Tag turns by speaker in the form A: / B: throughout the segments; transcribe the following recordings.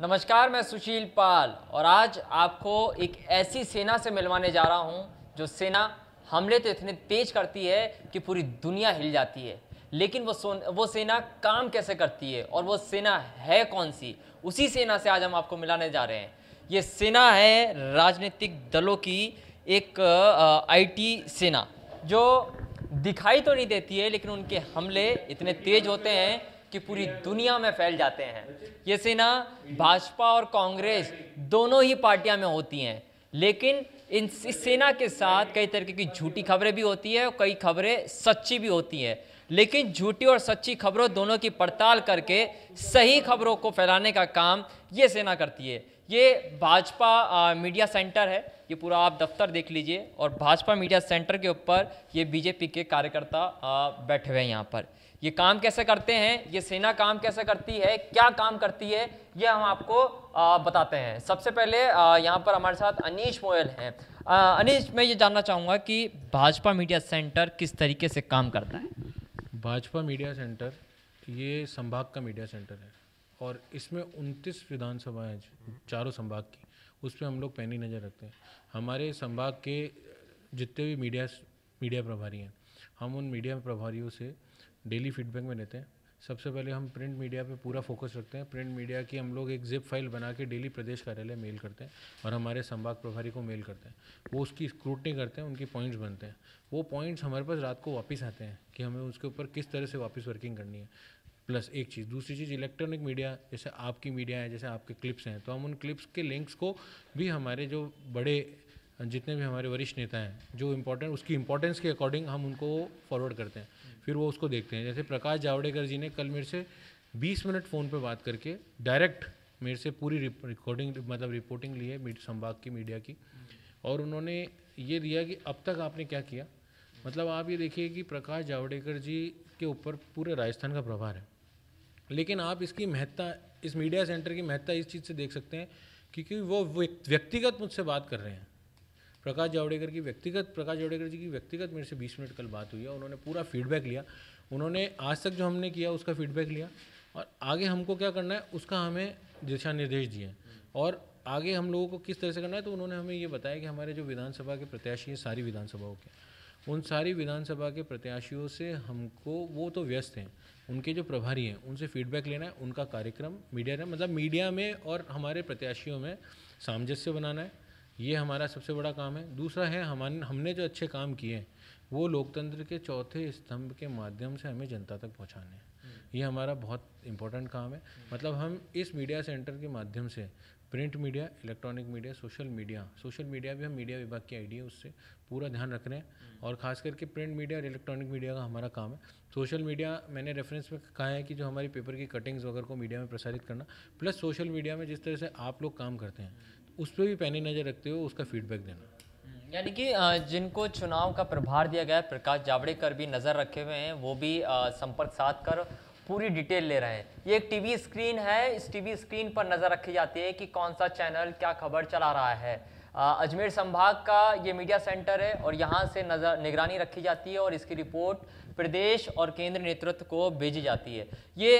A: नमस्कार मैं सुशील पाल और आज आपको एक ऐसी सेना से मिलवाने जा रहा हूं जो सेना हमले तो इतने तेज करती है कि पूरी दुनिया हिल जाती है लेकिन वो सोन वो सेना काम कैसे करती है और वो सेना है कौन सी उसी सेना से आज हम आपको मिलाने जा रहे हैं ये सेना है राजनीतिक दलों की एक आईटी सेना जो दिखाई तो नहीं देती है लेकिन उनके हमले इतने तेज होते हैं कि पूरी दुनिया में फैल जाते हैं ये सेना भाजपा और कांग्रेस दोनों ही पार्टियां में होती हैं लेकिन इन इस सेना के साथ कई तरीके की झूठी खबरें भी होती है और कई खबरें सच्ची भी होती हैं लेकिन झूठी और सच्ची खबरों दोनों की पड़ताल करके सही खबरों को फैलाने का काम ये सेना करती है ये भाजपा मीडिया सेंटर है ये पूरा आप दफ्तर देख लीजिए और भाजपा मीडिया सेंटर के ऊपर ये बीजेपी के कार्यकर्ता बैठे हुए हैं यहाँ पर ये काम कैसे करते हैं ये सेना काम कैसे करती है क्या काम करती है ये हम आपको आ, बताते हैं सबसे पहले यहाँ पर हमारे साथ अनीश मोयल हैं अनीश मैं ये जानना चाहूँगा कि भाजपा मीडिया सेंटर किस तरीके से काम करता है
B: भाजपा मीडिया सेंटर ये संभाग का मीडिया सेंटर है और इसमें उनतीस विधानसभाएं चारों संभाग की उस पर हम लोग पैनी नज़र रखते हैं हमारे संभाग के जितने भी मीडिया मीडिया प्रभारी हैं हम उन मीडिया प्रभारियों से डेली फीडबैक में लेते हैं सबसे पहले हम प्रिंट मीडिया पे पूरा फोकस रखते हैं प्रिंट मीडिया की हम लोग एक जिप फाइल बना के डेली प्रदेश कार्यालय मेल करते हैं और हमारे संभाग प्रभारी को मेल करते हैं वो उसकी स्क्रूटनी करते हैं उनकी पॉइंट्स बनते हैं वो पॉइंट्स हमारे पास रात को वापस आते हैं कि हमें उसके ऊपर किस तरह से वापस वर्किंग करनी है प्लस एक चीज़ दूसरी चीज़ इलेक्ट्रॉनिक मीडिया जैसे आपकी मीडिया है जैसे आपके क्लिप्स हैं तो हम उन क्लिप्स के लिंक्स को भी हमारे जो बड़े जितने भी हमारे वरिष्ठ नेता हैं जो इम्पोर्टेंट उसकी इम्पोर्टेंस के अकॉर्डिंग हम उनको फॉरवर्ड करते हैं फिर वो उसको देखते हैं जैसे प्रकाश जावड़ेकर जी ने कल मेरे से 20 मिनट फ़ोन पर बात करके डायरेक्ट मेरे से पूरी रिकॉर्डिंग मतलब रिपोर्टिंग ली है संभाग की मीडिया की और उन्होंने ये दिया कि अब तक आपने क्या किया मतलब आप ये देखिए कि प्रकाश जावड़ेकर जी के ऊपर पूरे राजस्थान का प्रभार है लेकिन आप इसकी महत्ता इस मीडिया सेंटर की महत्ता इस चीज़ से देख सकते हैं क्योंकि वो व्यक्तिगत मुझसे बात कर रहे हैं प्रकाश जावड़ेकर की व्यक्तिगत प्रकाश जावड़ेकर जी की व्यक्तिगत मेरे से बीस मिनट कल बात हुई है उन्होंने पूरा फीडबैक लिया उन्होंने आज तक जो हमने किया उसका फीडबैक लिया और आगे हमको क्या करना है उसका हमें दिशा निर्देश दिए और आगे हम लोगों को किस तरह से करना है तो उन्होंने हमें ये बताया कि हमारे जो विधानसभा के प्रत्याशी हैं सारी विधानसभाओं के उन सारी विधानसभा के प्रत्याशियों से हमको वो तो व्यस्त हैं उनके जो प्रभारी हैं उनसे फीडबैक लेना है उनका कार्यक्रम मीडिया में मतलब मीडिया में और हमारे प्रत्याशियों में सामंजस्य बनाना है ये हमारा सबसे बड़ा काम है दूसरा है हमारे हमने जो अच्छे काम किए हैं वो लोकतंत्र के चौथे स्तंभ के माध्यम से हमें जनता तक पहुँचाने हैं ये हमारा बहुत इंपॉर्टेंट काम है मतलब हम इस मीडिया सेंटर के माध्यम से print media electronic media social media social media भी हम मीडिया विभाग की आईडी है उससे पूरा ध्यान रख रहे हैं और खास करके प्रिंट मीडिया और इलेक्ट्रॉनिक मीडिया का हमारा काम है सोशल मीडिया मैंने रेफरेंस में कहा है कि जो हमारी पेपर की कटिंग्स वगैरह को मीडिया में प्रसारित करना प्लस सोशल मीडिया में जिस तरह से आप लोग काम करते हैं उस पर भी पैनी नज़र रखते हुए उसका फीडबैक देना
A: हम्म, यानी कि जिनको चुनाव का प्रभार दिया गया है प्रकाश जावड़ेकर भी नज़र रखे हुए हैं वो भी संपर्क साध कर पूरी डिटेल ले रहे हैं ये एक टीवी स्क्रीन है इस टीवी स्क्रीन पर नज़र रखी जाती है कि कौन सा चैनल क्या खबर चला रहा है अजमेर संभाग का ये मीडिया सेंटर है और यहाँ से नज़र निगरानी रखी जाती है और इसकी रिपोर्ट प्रदेश और केंद्र नेतृत्व को भेजी जाती है ये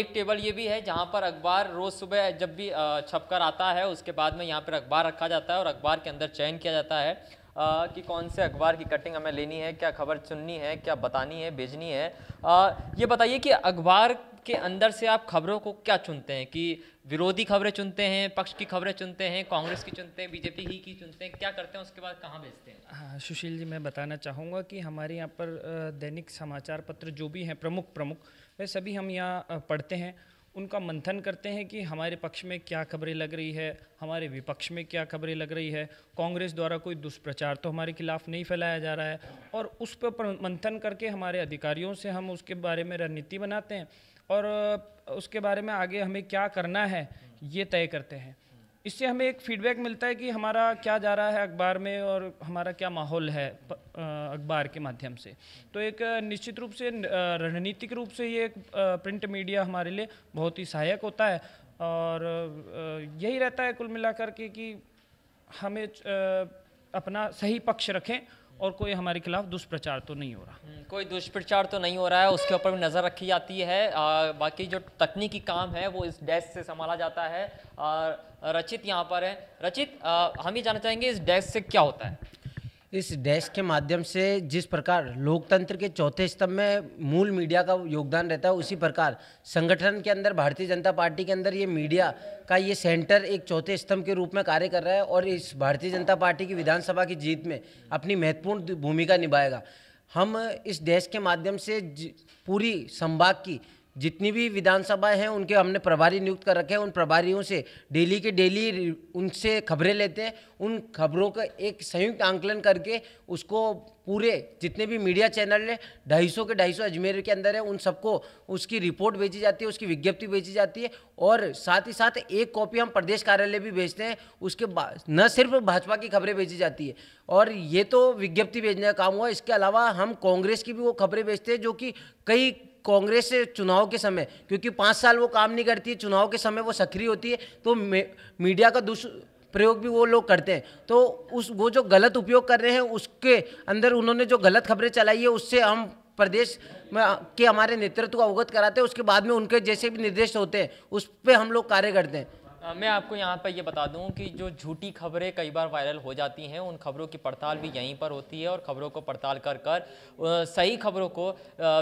A: एक टेबल ये भी है जहाँ पर अखबार रोज़ सुबह जब भी छपकर आता है उसके बाद में यहाँ पर अखबार रखा जाता है और अखबार के अंदर चयन किया जाता है आ, कि कौन से अखबार की कटिंग हमें लेनी है क्या खबर चुननी है क्या बतानी है भेजनी है आ, ये बताइए कि अखबार के अंदर से आप खबरों को क्या चुनते हैं कि विरोधी खबरें चुनते हैं पक्ष की खबरें चुनते हैं कांग्रेस की चुनते हैं बीजेपी ही की चुनते हैं क्या करते हैं उसके बाद कहाँ भेजते हैं
C: हाँ सुशील जी मैं बताना चाहूँगा कि हमारे यहाँ पर दैनिक समाचार पत्र जो भी हैं प्रमुख प्रमुख वे सभी हम यहाँ पढ़ते हैं उनका मंथन करते हैं कि हमारे पक्ष में क्या खबरें लग रही है हमारे विपक्ष में क्या खबरें लग रही है कांग्रेस द्वारा कोई दुष्प्रचार तो हमारे खिलाफ नहीं फैलाया जा रहा है और उस पर मंथन करके हमारे अधिकारियों से हम उसके बारे में रणनीति बनाते हैं और उसके बारे में आगे हमें क्या करना है ये तय करते हैं इससे हमें एक फीडबैक मिलता है कि हमारा क्या जा रहा है अखबार में और हमारा क्या माहौल है अखबार के माध्यम से तो एक निश्चित रूप से रणनीतिक रूप से ये प्रिंट मीडिया हमारे लिए बहुत ही सहायक होता है और यही रहता है कुल मिलाकर के कि हमें अपना सही पक्ष रखें और कोई हमारे खिलाफ दुष्प्रचार तो नहीं हो रहा हम्म,
A: कोई दुष्प्रचार तो नहीं हो रहा है उसके ऊपर भी नज़र रखी जाती है आ, बाकी जो तकनीकी काम है वो इस डेस्क से संभाला जाता है और रचित यहाँ पर है रचित आ, हम ही जानना चाहेंगे इस डेस्क से क्या होता है
D: इस डेस्क के माध्यम से जिस प्रकार लोकतंत्र के चौथे स्तंभ में मूल मीडिया का योगदान रहता है उसी प्रकार संगठन के अंदर भारतीय जनता पार्टी के अंदर ये मीडिया का ये सेंटर एक चौथे स्तंभ के रूप में कार्य कर रहा है और इस भारतीय जनता पार्टी की विधानसभा की जीत में अपनी महत्वपूर्ण भूमिका निभाएगा हम इस डेस्क के माध्यम से पूरी संभाग की जितनी भी विधानसभा हैं उनके हमने प्रभारी नियुक्त कर रखे हैं उन प्रभारियों से डेली के डेली उनसे खबरें लेते हैं उन खबरों का एक संयुक्त आंकलन करके उसको पूरे जितने भी मीडिया चैनल हैं ढाई सौ के ढाई सौ अजमेर के अंदर है उन सबको उसकी रिपोर्ट भेजी जाती है उसकी विज्ञप्ति भेजी जाती है और साथ ही साथ एक कॉपी हम प्रदेश कार्यालय भी भेजते हैं उसके न सिर्फ भाजपा की खबरें भेजी जाती है और ये तो विज्ञप्ति भेजने का काम हुआ इसके अलावा हम कांग्रेस की भी वो खबरें भेजते हैं जो कि कई कांग्रेस चुनाव के समय क्योंकि पाँच साल वो काम नहीं करती है चुनाव के समय वो सक्रिय होती है तो मीडिया का दुष प्रयोग भी वो लोग करते हैं तो उस वो जो गलत उपयोग कर रहे हैं उसके अंदर उन्होंने जो गलत खबरें चलाई है उससे हम प्रदेश में के हमारे नेतृत्व को अवगत कराते हैं उसके बाद में उनके जैसे भी निर्देश होते हैं उस पर हम लोग कार्य करते हैं
A: मैं आपको यहाँ पर ये बता दूँ कि जो झूठी खबरें कई बार वायरल हो जाती हैं उन खबरों की पड़ताल भी यहीं पर होती है और खबरों को पड़ताल कर कर सही खबरों को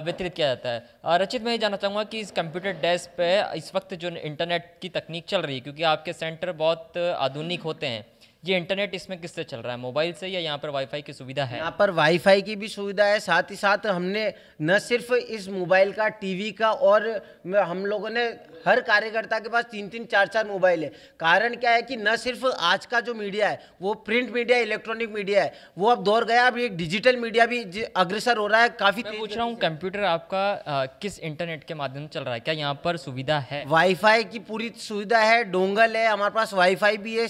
A: वितरित किया जाता है रचित मैं ये जानना चाहूँगा कि इस कंप्यूटर डेस्क पे इस वक्त जो इंटरनेट की तकनीक चल रही है क्योंकि आपके सेंटर बहुत आधुनिक होते हैं ये इंटरनेट इसमें किससे चल रहा है मोबाइल से या यहाँ पर वाईफाई की सुविधा है यहाँ
D: पर वाईफाई की भी सुविधा है साथ ही साथ हमने न सिर्फ इस मोबाइल का टीवी का और हम लोगों ने हर कार्यकर्ता के पास तीन तीन चार चार मोबाइल है कारण क्या है कि न सिर्फ आज का जो मीडिया है वो प्रिंट मीडिया इलेक्ट्रॉनिक मीडिया
A: है वो अब दौर गया अब एक डिजिटल मीडिया भी अग्रसर हो रहा है काफी मैं पूछ रहा हूँ कंप्यूटर आपका आ, किस इंटरनेट के माध्यम से चल रहा है क्या यहाँ पर सुविधा है वाईफाई की पूरी सुविधा है
D: डोंगल है हमारे पास वाईफाई भी है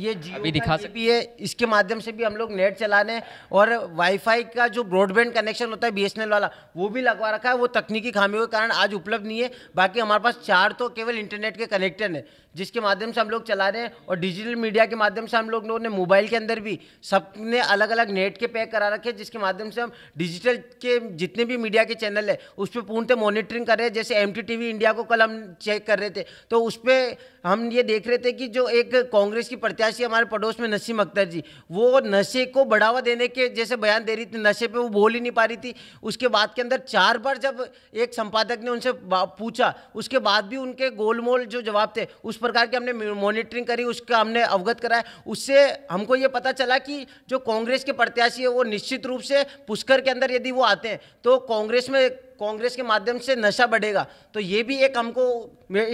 D: ये जियो अभी दिखा सकती है इसके माध्यम से भी हम लोग नेट चलाने और वाईफाई का जो ब्रॉडबैंड कनेक्शन होता है बीएसएनएल वाला वो भी लगवा रखा है वो तकनीकी खामियों के कारण आज उपलब्ध नहीं है बाकी हमारे पास चार तो केवल इंटरनेट के कनेक्टेड है जिसके माध्यम से हम लोग चला रहे हैं और डिजिटल मीडिया के माध्यम से हम लोगों ने मोबाइल के अंदर भी सबने अलग अलग नेट के पैक करा रखे जिसके माध्यम से हम डिजिटल के जितने भी मीडिया के चैनल है उस पर पूर्णतः मॉनिटरिंग कर रहे हैं जैसे एम इंडिया को कल हम चेक कर रहे थे तो उस पर हम ये देख रहे थे कि जो एक कांग्रेस की प्रत्याशी हमारे पड़ोस में नसीम अख्तर जी वो नशे को बढ़ावा देने के जैसे बयान दे रही थी नशे पे वो बोल ही नहीं पा रही थी उसके बाद के अंदर चार बार जब एक संपादक ने उनसे पूछा उसके बाद भी उनके गोलमोल जो जवाब थे उस प्रकार की हमने मॉनिटरिंग करी उसका हमने अवगत कराया उससे हमको ये पता चला कि जो कांग्रेस के प्रत्याशी है वो निश्चित रूप से पुष्कर के अंदर यदि वो आते हैं तो कांग्रेस में कांग्रेस के माध्यम से नशा बढ़ेगा तो ये भी एक हमको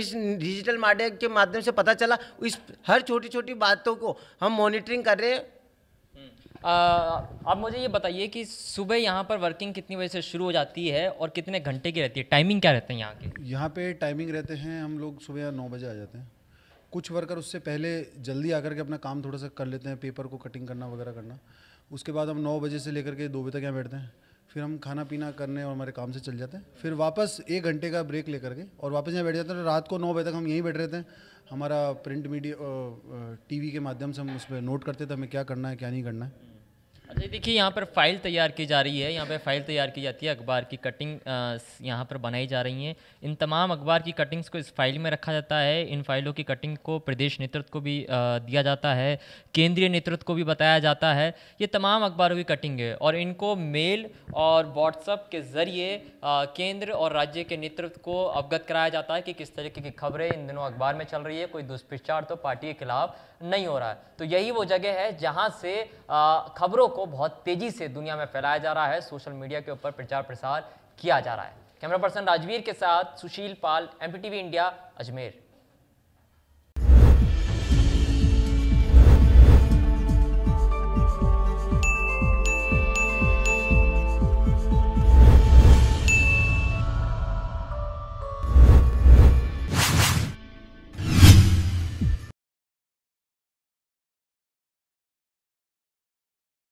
D: इस डिजिटल माध्यम के
A: माध्यम से पता चला इस हर छोटी छोटी
D: बातों को हम मॉनिटरिंग कर रहे हैं
A: हम्म। आप मुझे ये बताइए कि सुबह यहाँ पर वर्किंग कितनी बजे से शुरू हो जाती है और कितने घंटे की रहती है
B: टाइमिंग क्या रहते हैं यहाँ के यहाँ पे टाइमिंग रहते हैं हम लोग सुबह नौ बजे आ जाते हैं कुछ वर्कर उससे पहले जल्दी आकर के अपना काम थोड़ा सा कर लेते हैं पेपर को कटिंग करना वगैरह करना उसके बाद हम नौ बजे से लेकर के दो बजे तक यहाँ बैठते हैं फिर हम खाना पीना करने और हमारे काम से चल जाते हैं फिर वापस एक घंटे का ब्रेक लेकर के और वापस यहाँ बैठ जाते हैं तो रात को नौ बजे तक हम यहीं बैठ रहते हैं हमारा प्रिंट मीडिया टीवी के माध्यम से हम उस पर नोट करते थे हमें क्या करना है क्या नहीं करना है
A: अच्छा देखिए यहाँ पर फाइल तैयार की जा रही है यहाँ पर फाइल तैयार की जाती है अखबार की कटिंग यहाँ पर बनाई जा रही है इन तमाम अखबार की कटिंग्स को इस फाइल में रखा जाता है इन फाइलों की कटिंग को प्रदेश नेतृत्व को भी दिया जाता है केंद्रीय नेतृत्व को भी बताया जाता है ये तमाम अखबारों की कटिंग है और इनको मेल और व्हाट्सअप के ज़रिए केंद्र और राज्य के नेतृत्व को अवगत कराया जाता है कि किस तरीके की खबरें इन दिनों अखबार में चल रही है कोई दुष्प्रचार तो पार्टी के खिलाफ नहीं हो रहा है तो यही वो जगह है जहाँ से खबरों को को बहुत तेजी से दुनिया में फैलाया जा रहा है सोशल मीडिया के ऊपर प्रचार प्रसार किया जा रहा है कैमरा पर्सन राजवीर के साथ सुशील पाल एम इंडिया अजमेर